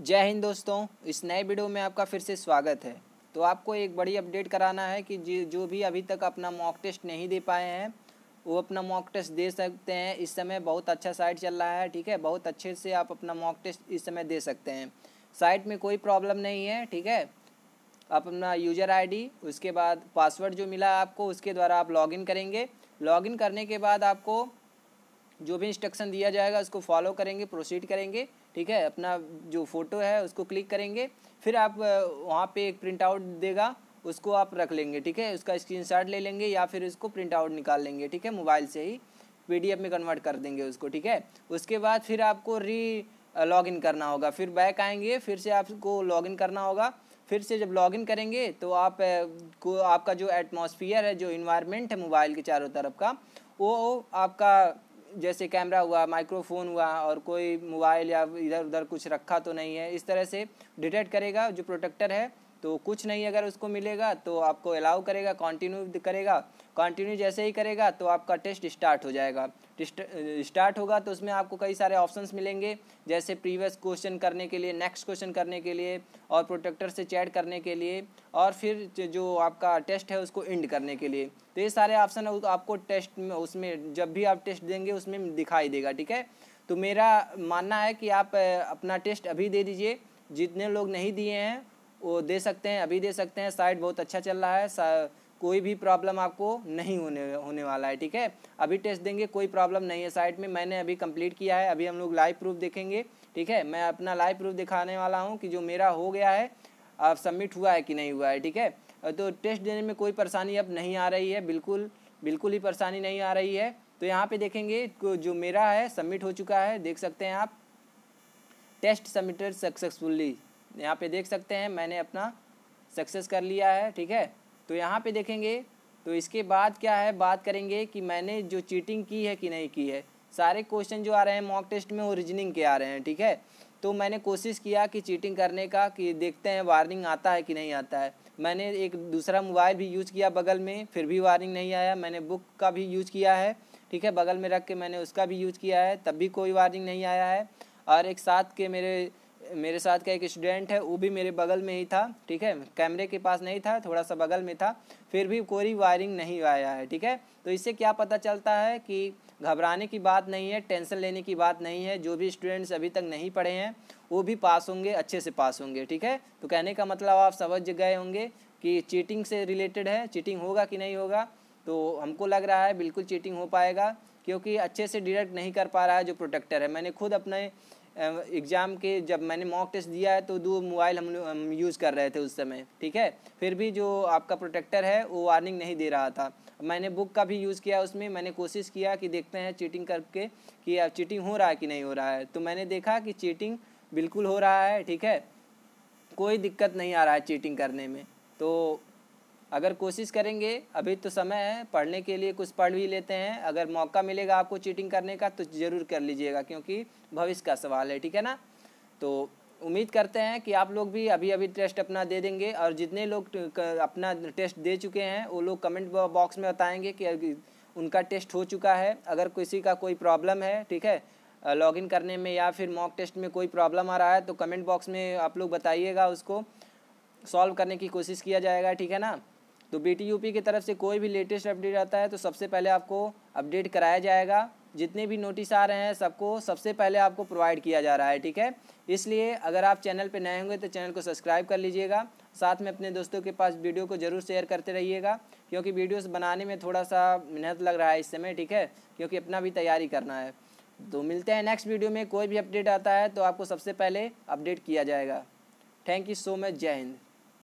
जय हिंद दोस्तों इस नए वीडियो में आपका फिर से स्वागत है तो आपको एक बड़ी अपडेट कराना है कि जो भी अभी तक अपना मॉक टेस्ट नहीं दे पाए हैं वो अपना मॉक टेस्ट दे सकते हैं इस समय बहुत अच्छा साइट चल रहा है ठीक है बहुत अच्छे से आप अपना मॉक टेस्ट इस समय दे सकते हैं साइट में कोई प्रॉब्लम नहीं है ठीक है आप अपना यूजर आई उसके बाद पासवर्ड जो मिला आपको उसके द्वारा आप लॉगिन करेंगे लॉग करने के बाद आपको जो भी इंस्ट्रक्शन दिया जाएगा उसको फॉलो करेंगे प्रोसीड करेंगे ठीक है अपना जो फ़ोटो है उसको क्लिक करेंगे फिर आप वहाँ पे एक प्रिंट आउट देगा उसको आप रख लेंगे ठीक है उसका स्क्रीनशॉट ले लेंगे या फिर उसको प्रिंट आउट निकाल लेंगे ठीक है मोबाइल से ही पीडीएफ में कन्वर्ट कर देंगे उसको ठीक है उसके बाद फिर आपको री लॉगिन करना होगा फिर बैक आएंगे फिर से आपको लॉगिन करना होगा फिर से जब लॉगिन करेंगे तो आप को आपका जो एटमोसफियर है जो इन्वायरमेंट है मोबाइल के चारों तरफ का वो आपका जैसे कैमरा हुआ माइक्रोफोन हुआ और कोई मोबाइल या इधर उधर कुछ रखा तो नहीं है इस तरह से डिटेक्ट करेगा जो प्रोटेक्टर है तो कुछ नहीं अगर उसको मिलेगा तो आपको अलाउ करेगा कंटिन्यू करेगा कंटिन्यू जैसे ही करेगा तो आपका टेस्ट स्टार्ट हो जाएगा स्टार्ट होगा तो उसमें आपको कई सारे ऑप्शंस मिलेंगे जैसे प्रीवियस क्वेश्चन करने के लिए नेक्स्ट क्वेश्चन करने के लिए और प्रोटेक्टर से चैट करने के लिए और फिर जो आपका टेस्ट है उसको एंड करने के लिए तो ये सारे ऑप्शन आपको टेस्ट में उसमें जब भी आप टेस्ट देंगे उसमें दिखाई देगा ठीक है तो मेरा मानना है कि आप अपना टेस्ट अभी दे दीजिए जितने लोग नहीं दिए हैं वो दे सकते हैं अभी दे सकते हैं साइट बहुत अच्छा चल रहा है कोई भी प्रॉब्लम आपको नहीं होने होने वाला है ठीक है अभी टेस्ट देंगे कोई प्रॉब्लम नहीं है साइट में मैंने अभी कंप्लीट किया है अभी हम लोग लाइव प्रूफ देखेंगे ठीक है मैं अपना लाइव प्रूफ दिखाने वाला हूँ कि जो मेरा हो गया है अब सबमिट हुआ है कि नहीं हुआ है ठीक है तो टेस्ट देने में कोई परेशानी अब नहीं आ रही है बिल्कुल बिल्कुल ही परेशानी नहीं आ रही है तो यहाँ पर देखेंगे जो मेरा है सबमिट हो चुका है देख सकते हैं आप टेस्ट सबमिटेड सक्सेसफुल्ली यहाँ पे देख सकते हैं मैंने अपना सक्सेस कर लिया है ठीक है तो यहाँ पे देखेंगे तो इसके बाद क्या है बात करेंगे कि मैंने जो चीटिंग की है कि नहीं की है सारे क्वेश्चन जो आ रहे हैं मॉक टेस्ट में वो के आ रहे हैं ठीक है तो मैंने कोशिश किया कि चीटिंग करने का कि देखते हैं वार्निंग आता है कि नहीं आता है मैंने एक दूसरा मोबाइल भी यूज़ किया बगल में फिर भी वार्निंग नहीं आया मैंने बुक का भी यूज़ किया है ठीक है बगल में रख के मैंने उसका भी यूज़ किया है तब भी कोई वार्निंग नहीं आया है और एक साथ के मेरे मेरे साथ का एक स्टूडेंट है वो भी मेरे बगल में ही था ठीक है कैमरे के पास नहीं था थोड़ा सा बगल में था फिर भी कोई वायरिंग नहीं आया है ठीक है तो इससे क्या पता चलता है कि घबराने की बात नहीं है टेंशन लेने की बात नहीं है जो भी स्टूडेंट्स अभी तक नहीं पढ़े हैं वो भी पास होंगे अच्छे से पास होंगे ठीक है तो कहने का मतलब आप समझ गए होंगे कि चीटिंग से रिलेटेड है चीटिंग होगा कि नहीं होगा तो हमको लग रहा है बिल्कुल चीटिंग हो पाएगा क्योंकि अच्छे से डिडक्ट नहीं कर पा रहा है जो प्रोटेक्टर है मैंने खुद अपने एग्ज़ाम के जब मैंने मॉक टेस्ट दिया है तो दो मोबाइल हम लोग यूज़ कर रहे थे उस समय ठीक है फिर भी जो आपका प्रोटेक्टर है वो वार्निंग नहीं दे रहा था मैंने बुक का भी यूज़ किया उसमें मैंने कोशिश किया कि देखते हैं चीटिंग करके कि अब चीटिंग हो रहा है कि नहीं हो रहा है तो मैंने देखा कि चीटिंग बिल्कुल हो रहा है ठीक है कोई दिक्कत नहीं आ रहा है चीटिंग करने में तो अगर कोशिश करेंगे अभी तो समय है पढ़ने के लिए कुछ पढ़ भी लेते हैं अगर मौका मिलेगा आपको चीटिंग करने का तो ज़रूर कर लीजिएगा क्योंकि भविष्य का सवाल है ठीक है ना तो उम्मीद करते हैं कि आप लोग भी अभी अभी टेस्ट अपना दे देंगे और जितने लोग अपना टेस्ट दे चुके हैं वो लोग कमेंट बॉक्स में बताएंगे कि उनका टेस्ट हो चुका है अगर किसी का कोई प्रॉब्लम है ठीक है लॉगिन करने में या फिर मॉक टेस्ट में कोई प्रॉब्लम आ रहा है तो कमेंट बॉक्स में आप लोग बताइएगा उसको सॉल्व करने की कोशिश किया जाएगा ठीक है ना तो बी टी की तरफ से कोई भी लेटेस्ट अपडेट आता है तो सबसे पहले आपको अपडेट कराया जाएगा जितने भी नोटिस आ रहे हैं सबको सबसे पहले आपको प्रोवाइड किया जा रहा है ठीक है इसलिए अगर आप चैनल पर नए होंगे तो चैनल को सब्सक्राइब कर लीजिएगा साथ में अपने दोस्तों के पास वीडियो को ज़रूर शेयर करते रहिएगा क्योंकि वीडियोस बनाने में थोड़ा सा मेहनत लग रहा है इस समय ठीक है क्योंकि अपना भी तैयारी करना है तो मिलते हैं नेक्स्ट वीडियो में कोई भी अपडेट आता है तो आपको सबसे पहले अपडेट किया जाएगा थैंक यू सो मच जय हिंद